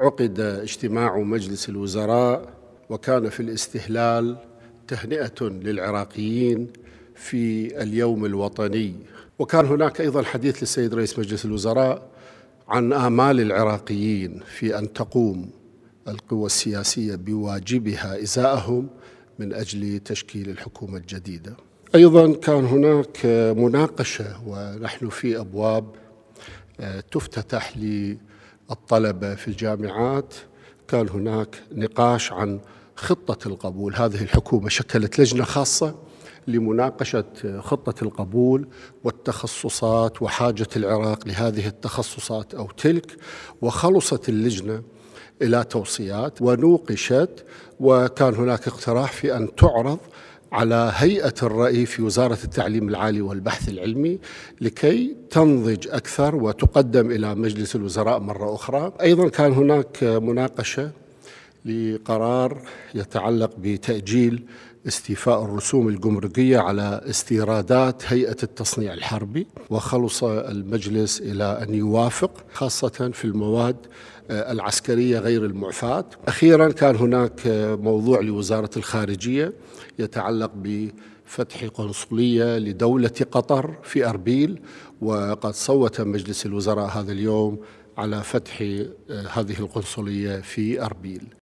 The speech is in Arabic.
عقد اجتماع مجلس الوزراء وكان في الاستهلال تهنئة للعراقيين في اليوم الوطني وكان هناك أيضا حديث للسيد رئيس مجلس الوزراء عن آمال العراقيين في أن تقوم القوى السياسية بواجبها إزاءهم من أجل تشكيل الحكومة الجديدة أيضا كان هناك مناقشة ونحن في أبواب آه، تفتتح لي الطلبة في الجامعات كان هناك نقاش عن خطة القبول هذه الحكومة شكلت لجنة خاصة لمناقشة خطة القبول والتخصصات وحاجة العراق لهذه التخصصات أو تلك وخلصت اللجنة إلى توصيات ونوقشت وكان هناك اقتراح في أن تعرض على هيئة الرأي في وزارة التعليم العالي والبحث العلمي لكي تنضج أكثر وتقدم إلى مجلس الوزراء مرة أخرى أيضا كان هناك مناقشة لقرار يتعلق بتأجيل استيفاء الرسوم الجمركية على استيرادات هيئة التصنيع الحربي وخلص المجلس إلى أن يوافق خاصة في المواد آه، العسكرية غير المعفاة أخيرا كان هناك آه، موضوع لوزارة الخارجية يتعلق ب فتح قنصلية لدولة قطر في أربيل وقد صوت مجلس الوزراء هذا اليوم على فتح آه، هذه القنصلية في أربيل